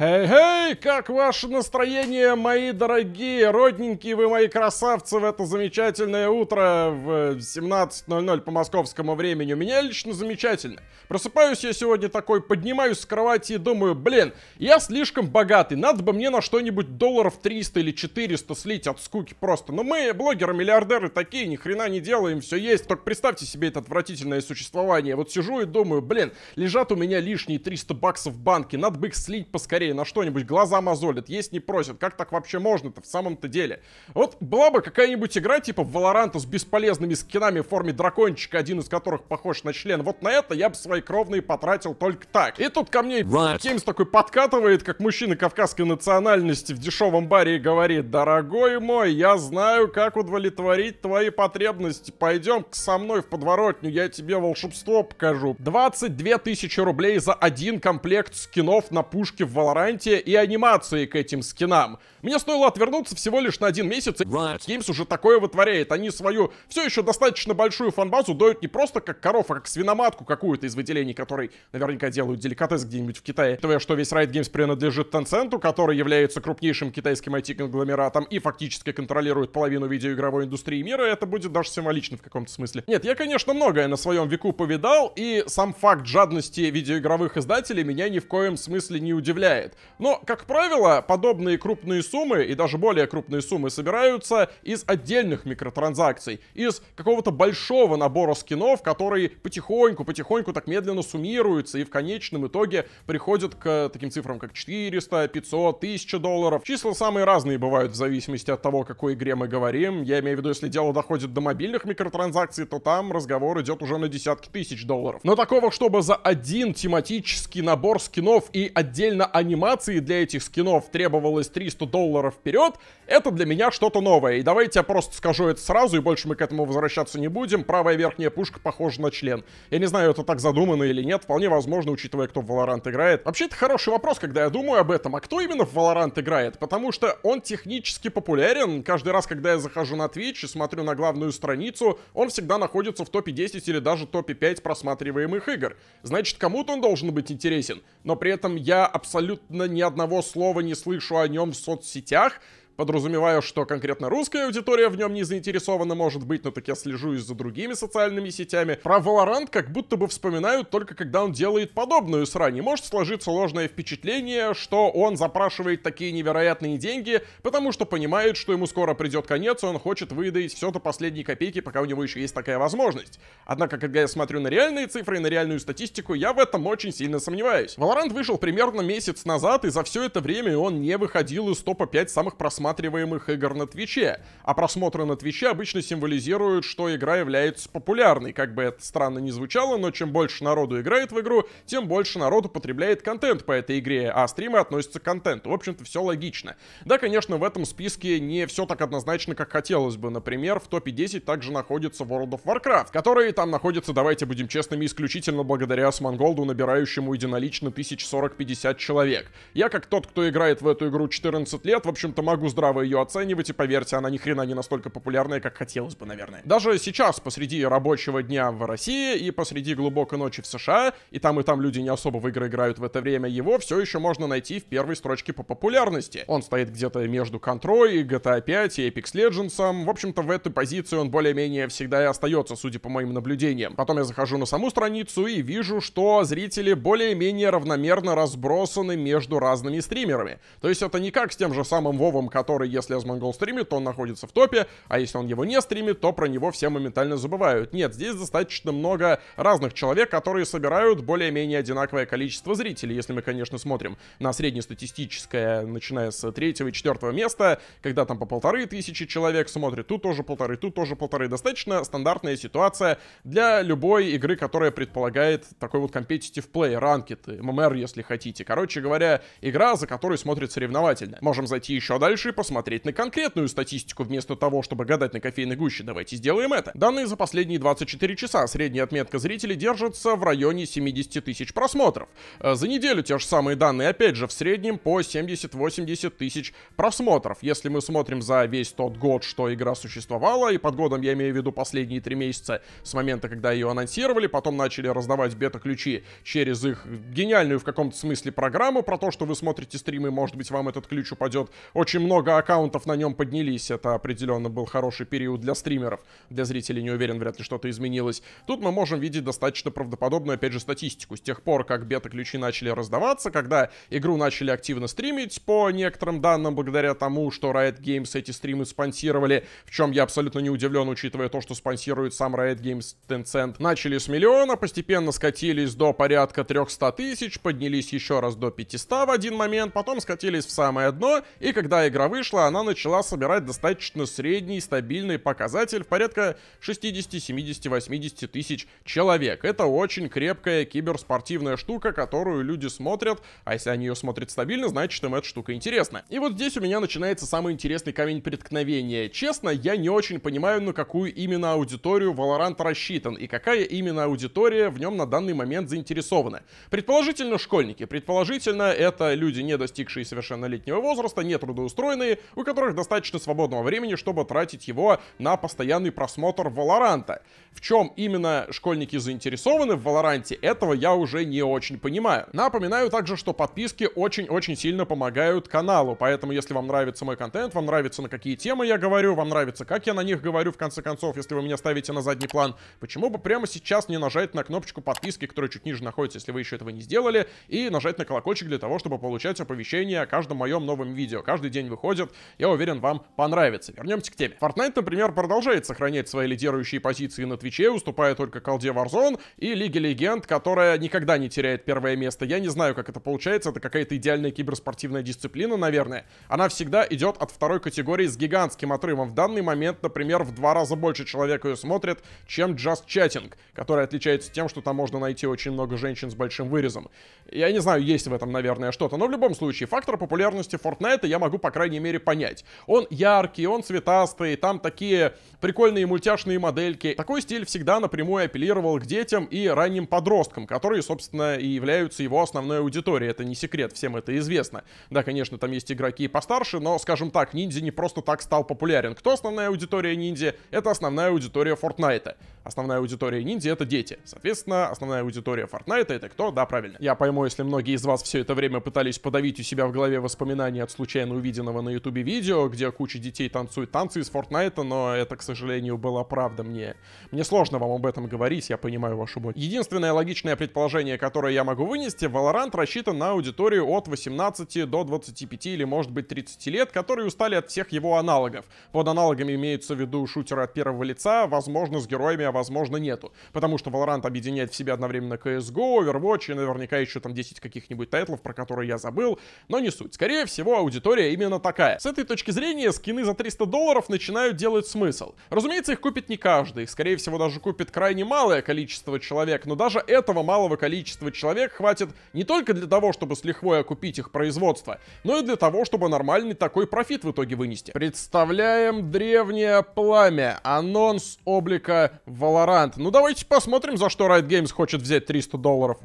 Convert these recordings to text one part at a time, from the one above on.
Эй, хей hey, hey, как ваше настроение, мои дорогие, родненькие вы мои красавцы в это замечательное утро в 17.00 по московскому времени. У меня лично замечательно. Просыпаюсь я сегодня такой, поднимаюсь с кровати и думаю, блин, я слишком богатый, надо бы мне на что-нибудь долларов 300 или 400 слить от скуки просто. Но мы, блогеры, миллиардеры такие, ни хрена не делаем, все есть. Только представьте себе это отвратительное существование. Вот сижу и думаю, блин, лежат у меня лишние 300 баксов в банке, надо бы их слить поскорее рублей на что-нибудь, глаза мозолят, есть не просят. Как так вообще можно-то в самом-то деле? Вот была бы какая-нибудь игра типа Валоранта с бесполезными скинами в форме дракончика, один из которых похож на член. Вот на это я бы свои кровные потратил только так. И тут ко мне right. Кеймс такой подкатывает, как мужчина кавказской национальности в дешевом баре и говорит, дорогой мой, я знаю, как удовлетворить твои потребности. Пойдем к со мной в подворотню, я тебе волшебство покажу. 22 тысячи рублей за один комплект скинов на пушке в Валоранте гарантия и анимации к этим скинам. Мне стоило отвернуться всего лишь на один месяц, и right. Games уже такое вытворяет. Они свою все еще достаточно большую фанбазу дают не просто как коров, а как свиноматку какую-то из выделений, которые наверняка делают деликатес где-нибудь в Китае. Учитывая, что весь Riot Games принадлежит Tencent, который является крупнейшим китайским IT-конгломератом и фактически контролирует половину видеоигровой индустрии мира, это будет даже символично в каком-то смысле. Нет, я, конечно, многое на своем веку повидал, и сам факт жадности видеоигровых издателей меня ни в коем смысле не удивляет. Но, как правило, подобные крупные суммы и даже более крупные суммы собираются из отдельных микротранзакций, из какого-то большого набора скинов, которые потихоньку, потихоньку так медленно суммируются и в конечном итоге приходят к таким цифрам, как 400, 500, 1000 долларов. Числа самые разные бывают в зависимости от того, о какой игре мы говорим. Я имею в виду, если дело доходит до мобильных микротранзакций, то там разговор идет уже на десятки тысяч долларов. Но такого, чтобы за один тематический набор скинов и отдельно анимации для этих скинов требовалось 300 долларов, долларов вперед, это для меня что-то новое. И давайте я просто скажу это сразу, и больше мы к этому возвращаться не будем. Правая верхняя пушка похожа на член. Я не знаю, это так задумано или нет, вполне возможно, учитывая, кто в Valorant играет. Вообще, это хороший вопрос, когда я думаю об этом. А кто именно в Valorant играет? Потому что он технически популярен. Каждый раз, когда я захожу на Twitch и смотрю на главную страницу, он всегда находится в топе 10 или даже топе 5 просматриваемых игр. Значит, кому-то он должен быть интересен. Но при этом я абсолютно ни одного слова не слышу о нем в соцсетях соцсетях Подразумеваю, что конкретно русская аудитория в нем не заинтересована, может быть, но так я слежу и за другими социальными сетями. Про Valorant как будто бы вспоминают только когда он делает подобную срань. И может сложиться ложное впечатление, что он запрашивает такие невероятные деньги, потому что понимает, что ему скоро придет конец, и он хочет выдать все до последней копейки, пока у него еще есть такая возможность. Однако, когда я смотрю на реальные цифры и на реальную статистику, я в этом очень сильно сомневаюсь. Valorant вышел примерно месяц назад, и за все это время он не выходил из топа 5 самых просмотренных просматриваемых игр на Твиче. А просмотры на Твиче обычно символизируют, что игра является популярной. Как бы это странно ни звучало, но чем больше народу играет в игру, тем больше народу потребляет контент по этой игре, а стримы относятся к контенту. В общем-то, все логично. Да, конечно, в этом списке не все так однозначно, как хотелось бы. Например, в топе 10 также находится World of Warcraft, который там находится, давайте будем честными, исключительно благодаря Смонголду, набирающему единолично 1040-50 человек. Я, как тот, кто играет в эту игру 14 лет, в общем-то, могу с здраво ее оценивать, и поверьте, она ни хрена не настолько популярная, как хотелось бы, наверное. Даже сейчас, посреди рабочего дня в России и посреди глубокой ночи в США, и там и там люди не особо в игры играют в это время, его все еще можно найти в первой строчке по популярности. Он стоит где-то между Control и GTA 5 и Apex Legends. В общем-то, в этой позиции он более-менее всегда и остается, судя по моим наблюдениям. Потом я захожу на саму страницу и вижу, что зрители более-менее равномерно разбросаны между разными стримерами. То есть это не как с тем же самым Вовом, который, если Азмонгол стримит, то он находится в топе, а если он его не стримит, то про него все моментально забывают. Нет, здесь достаточно много разных человек, которые собирают более-менее одинаковое количество зрителей, если мы, конечно, смотрим на среднестатистическое, начиная с третьего и четвертого места, когда там по полторы тысячи человек смотрит, тут тоже полторы, тут тоже полторы. Достаточно стандартная ситуация для любой игры, которая предполагает такой вот competitive play, ранкет, ММР, если хотите. Короче говоря, игра, за которой смотрит соревновательно. Можем зайти еще дальше решили посмотреть на конкретную статистику вместо того, чтобы гадать на кофейной гуще. Давайте сделаем это. Данные за последние 24 часа. Средняя отметка зрителей держится в районе 70 тысяч просмотров. Э, за неделю те же самые данные, опять же, в среднем по 70-80 тысяч просмотров. Если мы смотрим за весь тот год, что игра существовала, и под годом я имею в виду последние три месяца с момента, когда ее анонсировали, потом начали раздавать бета-ключи через их гениальную в каком-то смысле программу про то, что вы смотрите стримы, может быть, вам этот ключ упадет. Очень много много аккаунтов на нем поднялись. Это определенно был хороший период для стримеров. Для зрителей, не уверен, вряд ли что-то изменилось. Тут мы можем видеть достаточно правдоподобную, опять же, статистику. С тех пор, как бета-ключи начали раздаваться, когда игру начали активно стримить, по некоторым данным, благодаря тому, что Riot Games эти стримы спонсировали, в чем я абсолютно не удивлен, учитывая то, что спонсирует сам Riot Games Tencent, начали с миллиона, постепенно скатились до порядка 300 тысяч, поднялись еще раз до 500 в один момент, потом скатились в самое дно, и когда игра вышла, она начала собирать достаточно средний стабильный показатель в порядка 60-70-80 тысяч человек. Это очень крепкая киберспортивная штука, которую люди смотрят, а если они ее смотрят стабильно, значит им эта штука интересна. И вот здесь у меня начинается самый интересный камень преткновения. Честно, я не очень понимаю, на какую именно аудиторию Valorant рассчитан и какая именно аудитория в нем на данный момент заинтересована. Предположительно, школьники. Предположительно, это люди, не достигшие совершеннолетнего возраста, не трудоустроенные, воины, у которых достаточно свободного времени, чтобы тратить его на постоянный просмотр Валоранта. В чем именно школьники заинтересованы в Валоранте, этого я уже не очень понимаю. Напоминаю также, что подписки очень-очень сильно помогают каналу, поэтому если вам нравится мой контент, вам нравится на какие темы я говорю, вам нравится как я на них говорю, в конце концов, если вы меня ставите на задний план, почему бы прямо сейчас не нажать на кнопочку подписки, которая чуть ниже находится, если вы еще этого не сделали, и нажать на колокольчик для того, чтобы получать оповещения о каждом моем новом видео. Каждый день выходит выходит, я уверен, вам понравится. Вернемся к теме. Fortnite, например, продолжает сохранять свои лидирующие позиции на Твиче, уступая только колде Warzone и Лиге Легенд, которая никогда не теряет первое место. Я не знаю, как это получается, это какая-то идеальная киберспортивная дисциплина, наверное. Она всегда идет от второй категории с гигантским отрывом. В данный момент, например, в два раза больше человек ее смотрит, чем Just Chatting, который отличается тем, что там можно найти очень много женщин с большим вырезом. Я не знаю, есть в этом, наверное, что-то, но в любом случае, фактор популярности Fortnite я могу, по крайней крайней мере, понять. Он яркий, он цветастый, там такие прикольные мультяшные модельки. Такой стиль всегда напрямую апеллировал к детям и ранним подросткам, которые, собственно, и являются его основной аудиторией. Это не секрет, всем это известно. Да, конечно, там есть игроки и постарше, но, скажем так, ниндзя не просто так стал популярен. Кто основная аудитория ниндзя? Это основная аудитория Фортнайта. Основная аудитория ниндзя — это дети. Соответственно, основная аудитория Фортнайта — это кто? Да, правильно. Я пойму, если многие из вас все это время пытались подавить у себя в голове воспоминания от случайно увиденного на на ютубе видео, где куча детей танцует танцы из Фортнайта, но это, к сожалению, была правда мне. Мне сложно вам об этом говорить, я понимаю вашу боль. Единственное логичное предположение, которое я могу вынести, Valorant рассчитан на аудиторию от 18 до 25 или, может быть, 30 лет, которые устали от всех его аналогов. Под аналогами имеются в виду шутеры от первого лица, возможно, с героями, а возможно, нету. Потому что Valorant объединяет в себе одновременно CSGO, Overwatch и наверняка еще там 10 каких-нибудь тайтлов, про которые я забыл, но не суть. Скорее всего, аудитория именно такая такая. С этой точки зрения скины за 300 долларов начинают делать смысл. Разумеется, их купит не каждый. Скорее всего, даже купит крайне малое количество человек. Но даже этого малого количества человек хватит не только для того, чтобы с лихвой окупить их производство, но и для того, чтобы нормальный такой профит в итоге вынести. Представляем древнее пламя. Анонс облика Valorant. Ну давайте посмотрим, за что Riot Games хочет взять 300 долларов.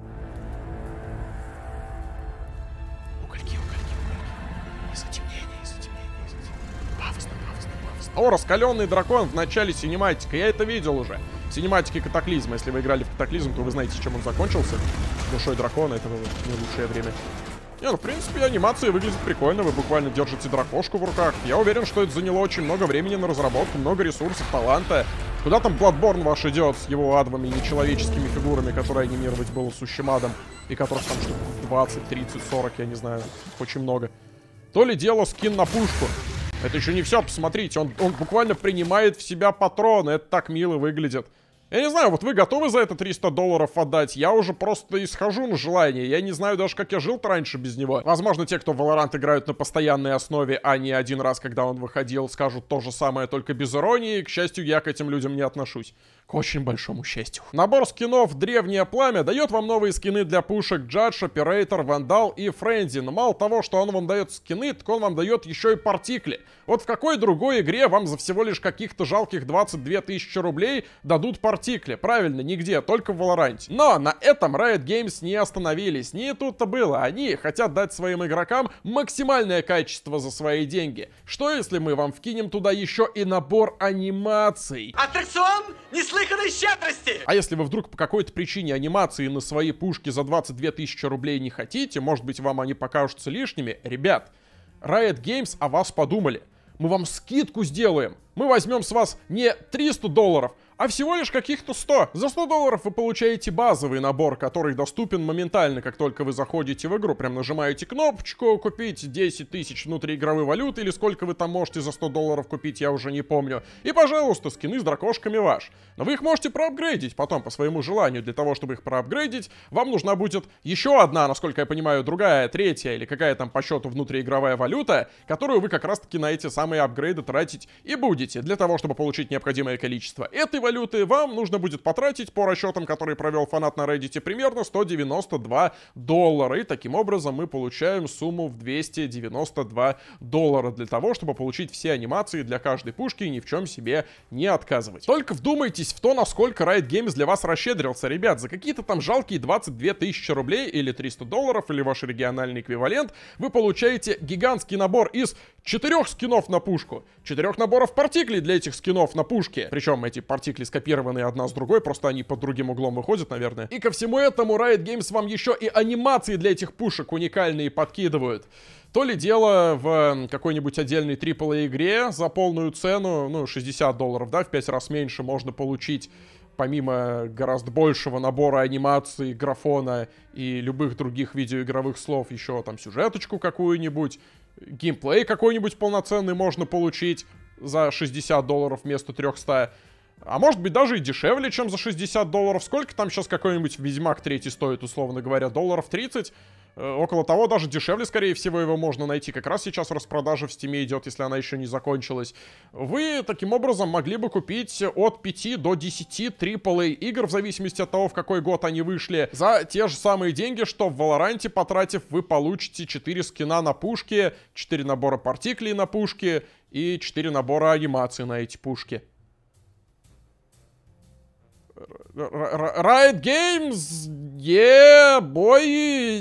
О, раскаленный дракон в начале синематика. Я это видел уже. Синематики катаклизма. Если вы играли в катаклизм, то вы знаете, чем он закончился. Душой дракона. Это было не лучшее время. Не, ну, в принципе, анимация выглядит прикольно. Вы буквально держите дракошку в руках. Я уверен, что это заняло очень много времени на разработку, много ресурсов, таланта. Куда там Bloodborne ваш идет с его адвами и нечеловеческими фигурами, которые анимировать было сущим адом, и которых там штук 20, 30, 40, я не знаю, очень много. То ли дело скин на пушку. Это еще не все, посмотрите, он, он буквально принимает в себя патроны, это так мило выглядит. Я не знаю, вот вы готовы за это 300 долларов отдать? Я уже просто исхожу на желание. Я не знаю даже, как я жил-то раньше без него. Возможно, те, кто в Valorant играют на постоянной основе, а не один раз, когда он выходил, скажут то же самое, только без иронии. К счастью, я к этим людям не отношусь к очень большому счастью. Набор скинов «Древнее пламя» дает вам новые скины для пушек Джадж, Оператор, Вандал и Френзи. Но мало того, что он вам дает скины, так он вам дает еще и партикли. Вот в какой другой игре вам за всего лишь каких-то жалких 22 тысячи рублей дадут партикли? Правильно, нигде, только в Valorant. Но на этом Riot Games не остановились. Не тут-то было. Они хотят дать своим игрокам максимальное качество за свои деньги. Что если мы вам вкинем туда еще и набор анимаций? Аттракцион не неслыханной щедрости! А если вы вдруг по какой-то причине анимации на свои пушки за 22 тысячи рублей не хотите, может быть вам они покажутся лишними, ребят, Riot Games о вас подумали. Мы вам скидку сделаем. Мы возьмем с вас не 300 долларов, а всего лишь каких-то 100. За 100 долларов вы получаете базовый набор, который доступен моментально, как только вы заходите в игру. Прям нажимаете кнопочку «Купить 10 тысяч внутриигровой валюты» или сколько вы там можете за 100 долларов купить, я уже не помню. И, пожалуйста, скины с дракошками ваш. Но вы их можете проапгрейдить потом по своему желанию. Для того, чтобы их проапгрейдить, вам нужна будет еще одна, насколько я понимаю, другая, третья или какая там по счету внутриигровая валюта, которую вы как раз-таки на эти самые апгрейды тратить и будете. Для того, чтобы получить необходимое количество этой валюты, криптовалюты, вам нужно будет потратить, по расчетам, которые провел фанат на Reddit, примерно 192 доллара. И таким образом мы получаем сумму в 292 доллара для того, чтобы получить все анимации для каждой пушки и ни в чем себе не отказывать. Только вдумайтесь в то, насколько Riot Games для вас расщедрился, ребят. За какие-то там жалкие 22 тысячи рублей или 300 долларов, или ваш региональный эквивалент, вы получаете гигантский набор из четырех скинов на пушку, четырех наборов партиклей для этих скинов на пушке. Причем эти партикли basically скопированные одна с другой, просто они под другим углом выходят, наверное. И ко всему этому Riot Games вам еще и анимации для этих пушек уникальные подкидывают. То ли дело в какой-нибудь отдельной AAA игре за полную цену, ну, 60 долларов, да, в 5 раз меньше можно получить помимо гораздо большего набора анимаций, графона и любых других видеоигровых слов, еще там сюжеточку какую-нибудь, геймплей какой-нибудь полноценный можно получить за 60 долларов вместо 300. А может быть даже и дешевле, чем за 60 долларов. Сколько там сейчас какой-нибудь Ведьмак 3 стоит, условно говоря? Долларов 30? Э, около того, даже дешевле, скорее всего, его можно найти. Как раз сейчас распродажа в Стиме идет, если она еще не закончилась. Вы таким образом могли бы купить от 5 до 10 AAA игр, в зависимости от того, в какой год они вышли, за те же самые деньги, что в Валоранте, потратив, вы получите 4 скина на пушке, 4 набора партиклей на пушке и 4 набора анимации на эти пушки. Riot Games, е-бой.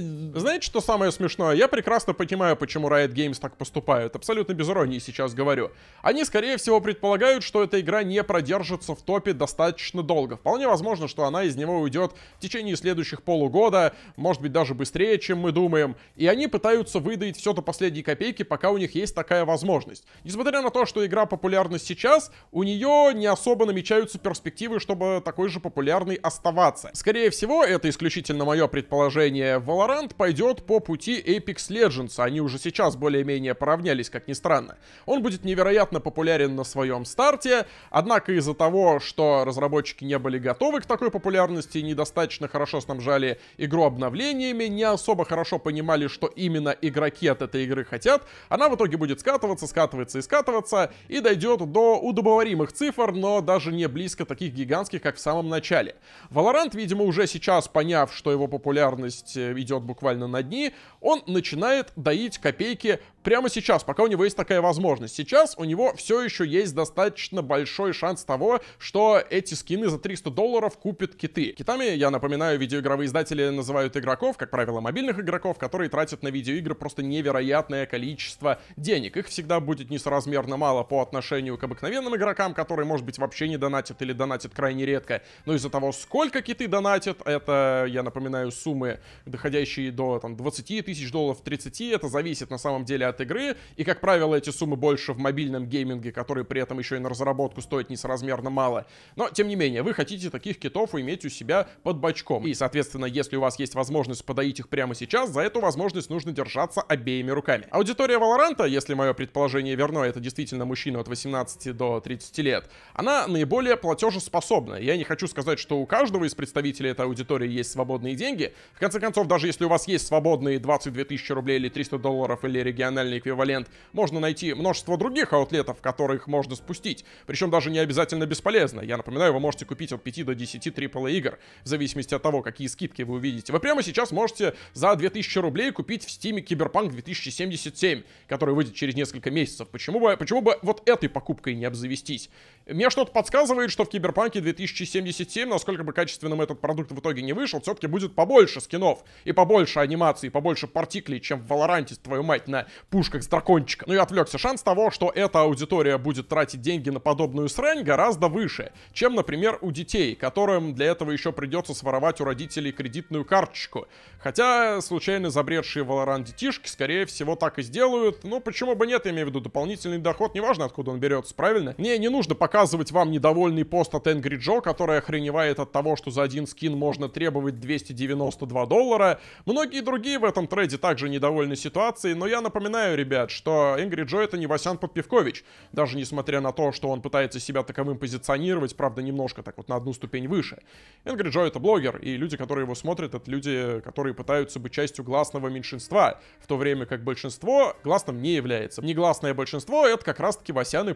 Yeah, Знаете, что самое смешное? Я прекрасно понимаю, почему Riot Games так поступают. Абсолютно без иронии сейчас говорю. Они, скорее всего, предполагают, что эта игра не продержится в топе достаточно долго. Вполне возможно, что она из него уйдет в течение следующих полугода, может быть, даже быстрее, чем мы думаем. И они пытаются выдать все до последней копейки, пока у них есть такая возможность. Несмотря на то, что игра популярна сейчас, у нее не особо намечаются перспективы, чтобы такой такой же популярной оставаться. Скорее всего, это исключительно мое предположение, Valorant пойдет по пути Apex Legends, они уже сейчас более-менее поравнялись, как ни странно. Он будет невероятно популярен на своем старте, однако из-за того, что разработчики не были готовы к такой популярности, недостаточно хорошо снабжали игру обновлениями, не особо хорошо понимали, что именно игроки от этой игры хотят, она в итоге будет скатываться, скатываться и скатываться, и дойдет до удобоваримых цифр, но даже не близко таких гигантских, как в самом самом начале. Valorant, видимо, уже сейчас поняв, что его популярность э, идет буквально на дни, он начинает доить копейки прямо сейчас, пока у него есть такая возможность. Сейчас у него все еще есть достаточно большой шанс того, что эти скины за 300 долларов купят киты. Китами, я напоминаю, видеоигровые издатели называют игроков, как правило, мобильных игроков, которые тратят на видеоигры просто невероятное количество денег. Их всегда будет несоразмерно мало по отношению к обыкновенным игрокам, которые, может быть, вообще не донатят или донатят крайне редко. Но ну, из-за того, сколько киты донатят, это, я напоминаю, суммы, доходящие до там, 20 тысяч долларов, 30, это зависит на самом деле от игры. И, как правило, эти суммы больше в мобильном гейминге, который при этом еще и на разработку стоит несоразмерно мало. Но, тем не менее, вы хотите таких китов иметь у себя под бачком. И, соответственно, если у вас есть возможность подоить их прямо сейчас, за эту возможность нужно держаться обеими руками. Аудитория Валоранта, если мое предположение верно, это действительно мужчина от 18 до 30 лет, она наиболее платежеспособна. Я не хочу сказать, что у каждого из представителей этой аудитории есть свободные деньги. В конце концов, даже если у вас есть свободные 22 тысячи рублей или 300 долларов или региональный эквивалент, можно найти множество других аутлетов, которых можно спустить. Причем даже не обязательно бесполезно. Я напоминаю, вы можете купить от 5 до 10 AAA игр, в зависимости от того, какие скидки вы увидите. Вы прямо сейчас можете за 2000 рублей купить в Steam Cyberpunk 2077, который выйдет через несколько месяцев. Почему бы, почему бы вот этой покупкой не обзавестись? Мне что-то подсказывает, что в Киберпанке 2077, насколько бы качественным этот продукт в итоге не вышел, все-таки будет побольше скинов, и побольше анимаций, и побольше партиклей, чем в Валоранте, твою мать, на пушках с дракончиком. Ну и отвлекся шанс того, что эта аудитория будет тратить деньги на подобную срань гораздо выше, чем, например, у детей, которым для этого еще придется своровать у родителей кредитную карточку. Хотя случайно забредшие Валоран детишки, скорее всего, так и сделают. Ну, почему бы нет, я имею в виду дополнительный доход, неважно откуда он берется, правильно? Мне не нужно пока показывать вам недовольный пост от Angry Joe, который охреневает от того, что за один скин можно требовать 292 доллара. Многие другие в этом трейде также недовольны ситуацией, но я напоминаю, ребят, что Angry Joe это не Васян Подпевкович. Даже несмотря на то, что он пытается себя таковым позиционировать, правда, немножко так вот на одну ступень выше. Angry Joe это блогер, и люди, которые его смотрят, это люди, которые пытаются быть частью гласного меньшинства, в то время как большинство гласным не является. Негласное большинство — это как раз-таки Васян и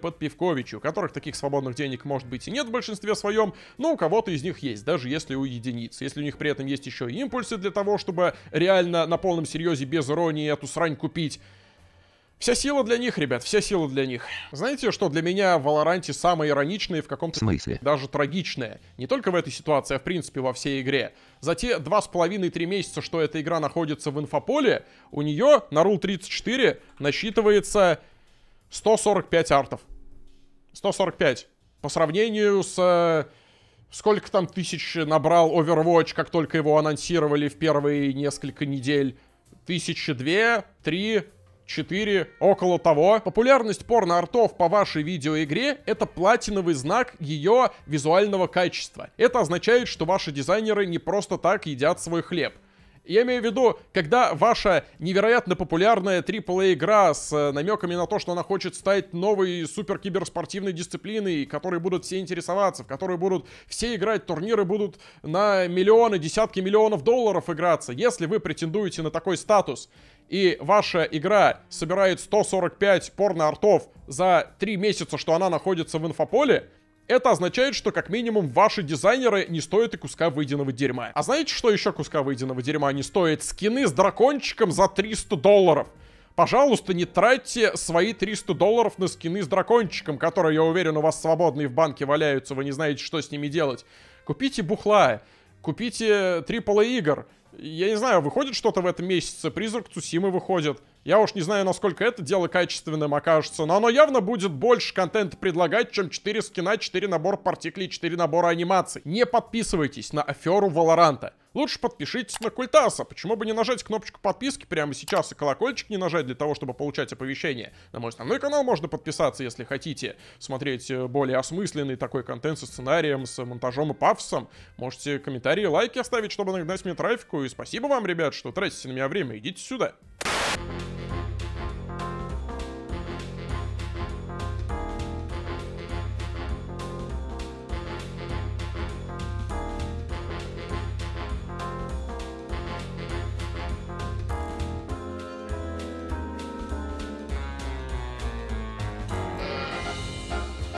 у которых таких свободных денег может быть и нет в большинстве своем, но у кого-то из них есть, даже если у единиц. Если у них при этом есть еще и импульсы для того, чтобы реально на полном серьезе, без иронии, эту срань купить, Вся сила для них, ребят, вся сила для них. Знаете, что для меня в Валоранте самое ироничное в каком-то смысле, даже трагичное. Не только в этой ситуации, а в принципе во всей игре. За те два с половиной-три месяца, что эта игра находится в инфополе, у нее на рул 34 насчитывается 145 артов. 145. По сравнению с... Э, сколько там тысяч набрал Overwatch, как только его анонсировали в первые несколько недель? Тысячи две, три, четыре около того. Популярность порно-артов по вашей видеоигре — это платиновый знак ее визуального качества. Это означает, что ваши дизайнеры не просто так едят свой хлеб. Я имею в виду, когда ваша невероятно популярная AAA-игра с э, намеками на то, что она хочет стать новой супер-киберспортивной дисциплиной, которой будут все интересоваться, в которой будут все играть, турниры будут на миллионы, десятки миллионов долларов играться. Если вы претендуете на такой статус, и ваша игра собирает 145 порно-артов за 3 месяца, что она находится в инфополе, это означает, что как минимум ваши дизайнеры не стоят и куска выеденного дерьма. А знаете, что еще куска выеденного дерьма не стоит? Скины с дракончиком за 300 долларов. Пожалуйста, не тратьте свои 300 долларов на скины с дракончиком, которые, я уверен, у вас свободные в банке валяются, вы не знаете, что с ними делать. Купите бухла, купите AAA игр. Я не знаю, выходит что-то в этом месяце, Призрак Цусимы выходит. Я уж не знаю, насколько это дело качественным окажется, но оно явно будет больше контента предлагать, чем 4 скина, 4 набора партиклей, 4 набора анимаций. Не подписывайтесь на аферу Валоранта. Лучше подпишитесь на Культаса. Почему бы не нажать кнопочку подписки прямо сейчас и колокольчик не нажать для того, чтобы получать оповещения? На мой основной канал можно подписаться, если хотите. Смотреть э, более осмысленный такой контент со сценарием, с монтажом и пафосом. Можете комментарии, лайки оставить, чтобы нагнать мне трафику. И спасибо вам, ребят, что тратите на меня время. Идите сюда.